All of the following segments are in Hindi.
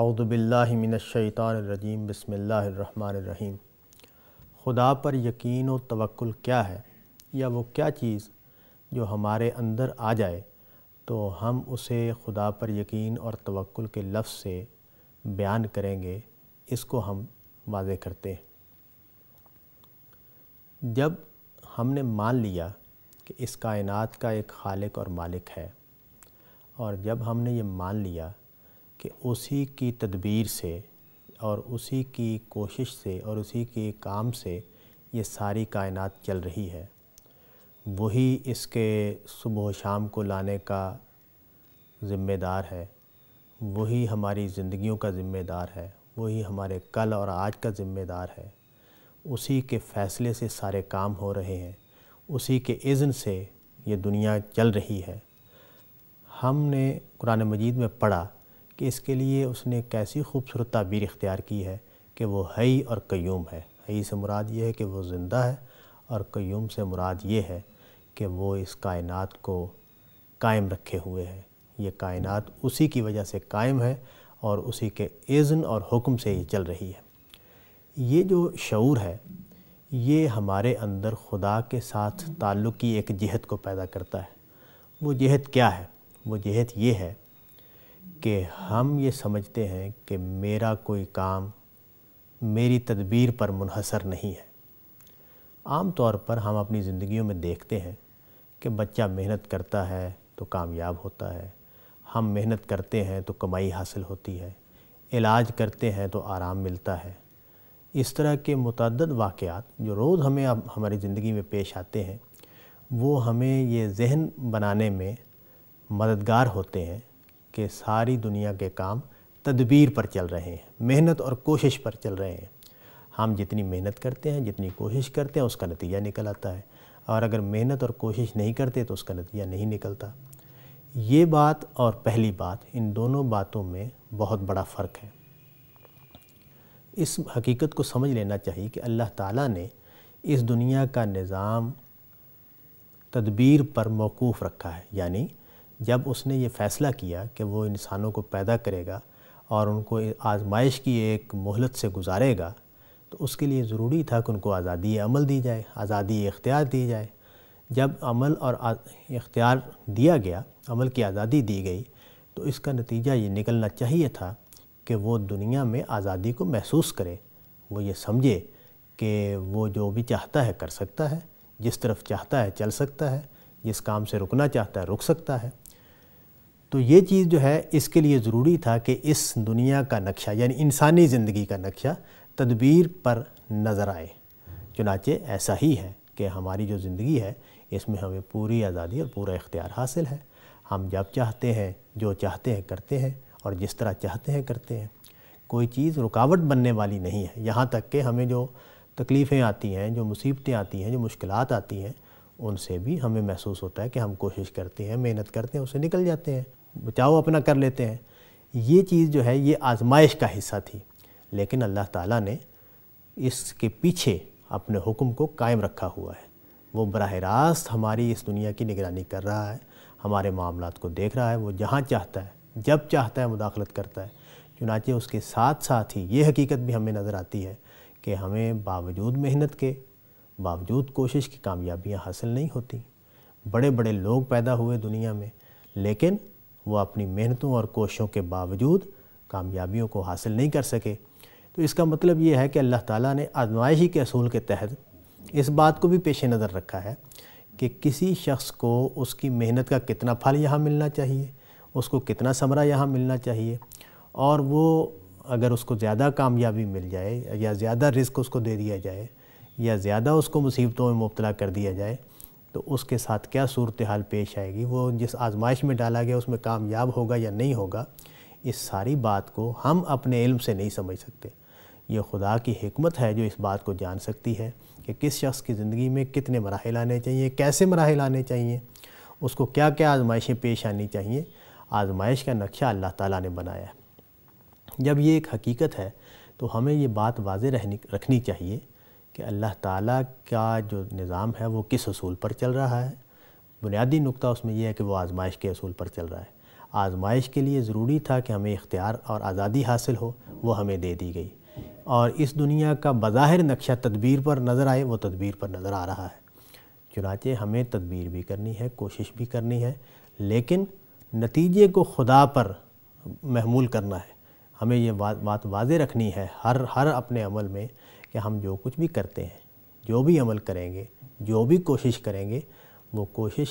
अउदबिल्लिमिनशैतानरजीम बसमीम खुदा पर यकीन और तवक्ल क्या है या वो क्या चीज़ जो हमारे अंदर आ जाए तो हम उसे खुदा पर यकीन और तवक्ल के लफ्ज़ से बयान करेंगे इसको हम वाज़ करते हैं जब हमने मान लिया कि इस कायनात का एक खालिक और मालिक है और जब हमने ये मान लिया कि उसी की तदबीर से और उसी की कोशिश से और उसी के काम से ये सारी कायनात चल रही है वही इसके सुबह शाम को लाने का ज़िम्मेदार है वही हमारी ज़िंदगियों का ज़िम्मेदार है वही हमारे कल और आज का ज़िम्मेदार है उसी के फ़ैसले से सारे काम हो रहे हैं उसी के इज़्न से ये दुनिया चल रही है हमने कुरान मजीद में पढ़ा कि इसके लिए उसने कैसी खूबसूरत तबीर इख्तियार की है कि वो हई और क्यूम है हई से मुराद ये है कि वो ज़िंदा है और क्यूम से मुराद ये है कि वो इस कायनात को कायम रखे हुए है ये कायनात उसी की वजह से कायम है और उसी के इज़्न और हुक्म से ही चल रही है ये जो शूर है ये हमारे अंदर खुदा के साथ ताल्लुक़ की एक जहत को पैदा करता है वो जहत क्या है वो जहत ये है कि हम ये समझते हैं कि मेरा कोई काम मेरी तदबीर पर मुनहसर नहीं है आम तौर पर हम अपनी ज़िंदगियों में देखते हैं कि बच्चा मेहनत करता है तो कामयाब होता है हम मेहनत करते हैं तो कमाई हासिल होती है इलाज करते हैं तो आराम मिलता है इस तरह के मुतद वाक़ जो रोज़ हमें अब हमारी ज़िंदगी में पेश आते हैं वो हमें ये जहन बनाने में मददगार होते हैं के सारी दुनिया के काम तदबीर पर चल रहे हैं मेहनत और कोशिश पर चल रहे हैं हम जितनी मेहनत करते हैं जितनी कोशिश करते हैं उसका नतीजा निकल आता है और अगर मेहनत और कोशिश नहीं करते तो उसका नतीजा नहीं निकलता ये बात और पहली बात इन दोनों बातों में बहुत बड़ा फ़र्क है इस हकीकत को समझ लेना चाहिए कि अल्लाह ताला ने इस दुनिया का निज़ाम तदबीर पर मौकूफ़ रखा है यानी जब उसने ये फ़ैसला किया कि वो इंसानों को पैदा करेगा और उनको आजमाइश की एक मोहलत से गुजारेगा तो उसके लिए ज़रूरी था कि उनको आज़ादी अमल दी जाए आज़ादी इख्तियार दी जाए जब अमल और इख्तियार दिया गया अमल की आज़ादी दी गई तो इसका नतीजा ये निकलना चाहिए था कि वो दुनिया में आज़ादी को महसूस करे वो ये समझे कि वो जो भी चाहता है कर सकता है जिस तरफ चाहता है चल सकता है जिस काम से रुकना चाहता है रुक सकता है तो ये चीज़ जो है इसके लिए ज़रूरी था कि इस दुनिया का नक्शा यानी इंसानी ज़िंदगी का नक्शा तदबीर पर नज़र आए चुनाचे ऐसा ही है कि हमारी जो ज़िंदगी है इसमें हमें पूरी आज़ादी और पूरा इख्तियार हासिल है हम जब चाहते हैं जो चाहते हैं करते हैं और जिस तरह चाहते हैं करते हैं कोई चीज़ रुकावट बनने वाली नहीं है यहाँ तक कि हमें जो तकलीफ़ें आती हैं जो मुसीबतें आती हैं जो मुश्किल आती हैं उनसे भी हमें महसूस होता है कि हम कोशिश करते हैं मेहनत करते हैं उससे निकल जाते हैं बचाव अपना कर लेते हैं ये चीज़ जो है ये आजमाइश का हिस्सा थी लेकिन अल्लाह ताला ने इसके पीछे अपने हुक्म को कायम रखा हुआ है वो बरह रास्त हमारी इस दुनिया की निगरानी कर रहा है हमारे मामला को देख रहा है वो जहाँ चाहता है जब चाहता है मुदाखलत करता है चुनाचे उसके साथ साथ ही ये हकीकत भी हमें नज़र आती है कि हमें बावजूद मेहनत के बावजूद कोशिश की कामयाबियाँ हासिल नहीं होती बड़े बड़े लोग पैदा हुए दुनिया में लेकिन वह अपनी मेहनतों और कोशिशों के बावजूद कामयाबियों को हासिल नहीं कर सके तो इसका मतलब ये है कि अल्लाह ताला ने आजमाइशी के असूल के तहत इस बात को भी पेश नज़र रखा है कि किसी शख्स को उसकी मेहनत का कितना फल यहाँ मिलना चाहिए उसको कितना समरा यहाँ मिलना चाहिए और वो अगर उसको ज़्यादा कामयाबी मिल जाए या ज़्यादा रिस्क उसको दे दिया जाए या ज़्यादा उसको मुसीबतों में मुबतला कर दिया जाए तो उसके साथ क्या सूरत हाल पेश आएगी वो जिस आजमाइश में डाला गया उसमें कामयाब होगा या नहीं होगा इस सारी बात को हम अपने इल्म से नहीं समझ सकते ये खुदा की हमत है जो इस बात को जान सकती है कि किस शख्स की ज़िंदगी में कितने मराहल आने चाहिए कैसे मराहल आने चाहिए उसको क्या क्या आजमाइशें पेश आनी चाहिए आजमाइश का नक्शा अल्लाह ताला ने बनाया है जब ये एक हकीकत है तो हमें ये बात वाज रहनी रखनी चाहिए कि अल्लाह ताला का जो निज़ाम है वो किस असूल पर चल रहा है बुनियादी नुक्ता उसमें यह है कि वो आजमाइश के असूल पर चल रहा है आजमाइश के लिए ज़रूरी था कि हमें इख्तियार और आज़ादी हासिल हो वो हमें दे दी गई और इस दुनिया का बज़ाहिर नक्शा तदबीर पर नज़र आए वो तदबीर पर नज़र आ रहा है चुनाचे हमें तदबीर भी करनी है कोशिश भी करनी है लेकिन नतीजे को खुदा पर महमूल करना है हमें ये बात बात वाज रखनी है हर हर अपने अमल में कि हम जो कुछ भी करते हैं जो भी अमल करेंगे जो भी कोशिश करेंगे वो कोशिश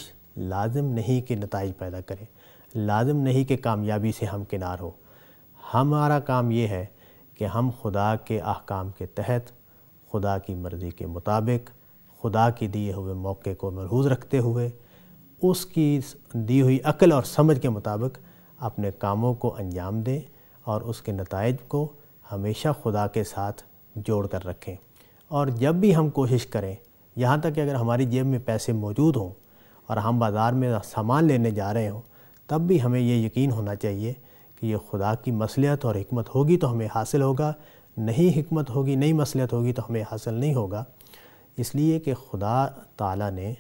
लाजम नहीं के नतज पैदा करें लाजम नहीं के कामयाबी से हम किनार हो हमारा काम ये है कि हम खुदा के अहकाम के तहत खुदा की मर्ज़ी के मुताबिक खुदा के दिए हुए मौके को मरहूज रखते हुए उसकी दी हुई अकल और समझ के मुताबिक अपने कामों को अंजाम दें और उसके नतज को हमेशा खुदा के साथ जोड़ कर रखें और जब भी हम कोशिश करें यहाँ तक कि अगर हमारी जेब में पैसे मौजूद हों और हम बाज़ार में सामान लेने जा रहे हों तब भी हमें ये यकीन होना चाहिए कि ये खुदा की मसलियत और हमत होगी तो हमें हासिल होगा नहीं हमत होगी नहीं मसलियत होगी तो हमें हासिल नहीं होगा इसलिए कि खुदा ताला ने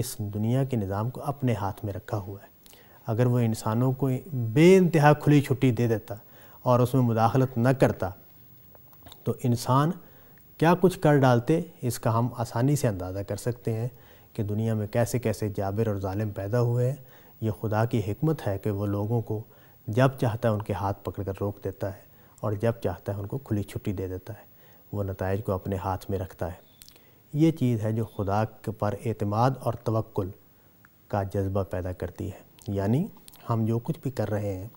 इस दुनिया के निज़ाम को अपने हाथ में रखा हुआ है अगर वो इंसानों को बे खुली छुट्टी दे देता और उसमें मुदाखलत न करता तो इंसान क्या कुछ कर डालते इसका हम आसानी से अंदाज़ा कर सकते हैं कि दुनिया में कैसे कैसे जाबिर और ालिम पैदा हुए हैं ये खुदा की हमत है कि वो लोगों को जब चाहता है उनके हाथ पकड़ कर रोक देता है और जब चाहता है उनको खुली छुट्टी दे देता है वो नतज को अपने हाथ में रखता है ये चीज़ है जो खुदा पर अतमाद और तवक्ल का जज्बा पैदा करती है यानी हम जो कुछ भी कर रहे हैं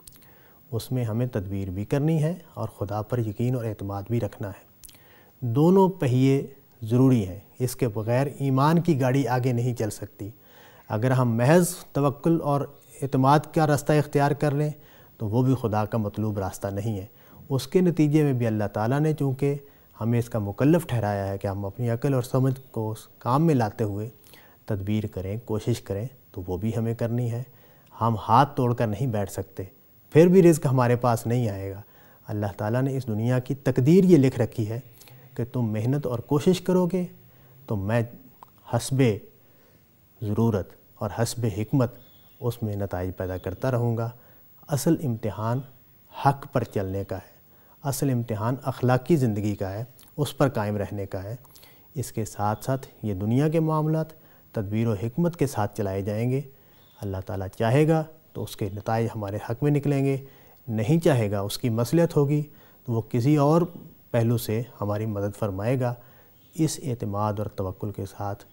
उसमें हमें तदबीर भी करनी है और खुदा पर यकीन और अतमाद भी रखना है दोनों पहिए ज़रूरी हैं इसके बग़ैर ईमान की गाड़ी आगे नहीं चल सकती अगर हम महज तवक्ल और अतमाद का रास्ता इख्तियार कर लें तो वो भी खुदा का मतलूब रास्ता नहीं है उसके नतीजे में भी अल्लाह ताला ने चूँकि हमें इसका मुकलफ़ ठहराया है कि हम अपनी अकल और समझ को काम में लाते हुए तदबीर करें कोशिश करें तो वो भी हमें करनी है हम हाथ तोड़कर नहीं बैठ सकते फिर भी रिज़्क हमारे पास नहीं आएगा अल्लाह ताला ने इस दुनिया की तकदीर ये लिख रखी है कि तुम मेहनत और कोशिश करोगे तो मैं हसब ज़रूरत और हसब हमत उसमें नतज पैदा करता रहूँगा असल इम्तहान हक पर चलने का है असल इम्तहान अखलाकी ज़िंदगी का है उस पर कायम रहने का है इसके साथ साथ ये दुनिया के मामला तदबीर हमत के साथ चलाए जाएंगे अल्लाह ताला चाहेगा तो उसके नतज हमारे हक़ में निकलेंगे नहीं चाहेगा उसकी मसलियत होगी तो वो किसी और पहलू से हमारी मदद फरमाएगा इस अतमाद और तवक्ल के साथ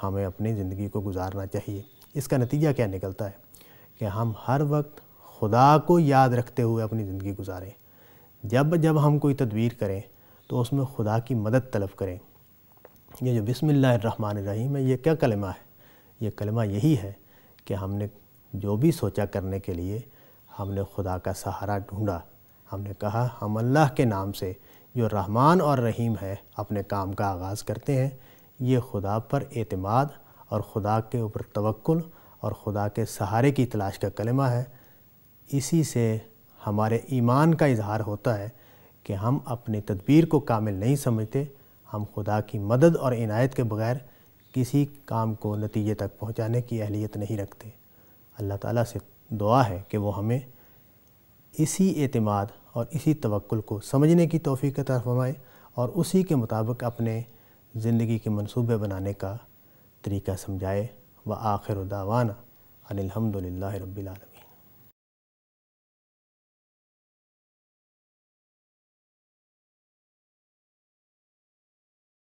हमें अपनी ज़िंदगी को गुजारना चाहिए इसका नतीजा क्या निकलता है कि हम हर वक्त खुदा को याद रखते हुए अपनी ज़िंदगी गुजारें जब जब हम कोई तदबीर करें तो उसमें खुदा की मदद तलब करें ये जो बिसमीम है ये क्या कलमा है ये कलमा यही है कि हमने जो भी सोचा करने के लिए हमने खुदा का सहारा ढूंढा हमने कहा हम अल्लाह के नाम से जो रहमान और रहीम है अपने काम का आगाज़ करते हैं ये खुदा पर एतमाद और खुदा के ऊपर तवक्ल और खुदा के सहारे की तलाश का कलमा है इसी से हमारे ईमान का इजहार होता है कि हम अपनी तदबीर को कामिल नहीं समझते हम खुदा की मदद और इनायत के बगैर किसी काम को नतीजे तक पहुंचाने की अहलियत नहीं रखते अल्लाह ताला से दुआ है कि वो हमें इसी एतमाद और इसी तवक्ल को समझने की तोफ़ी की तरफ हमें और उसी के मुताबिक अपने ज़िंदगी के मनसूबे बनाने का तरीका समझाए व आखिर दावाना अनिलहमदिल्ला रबीआलम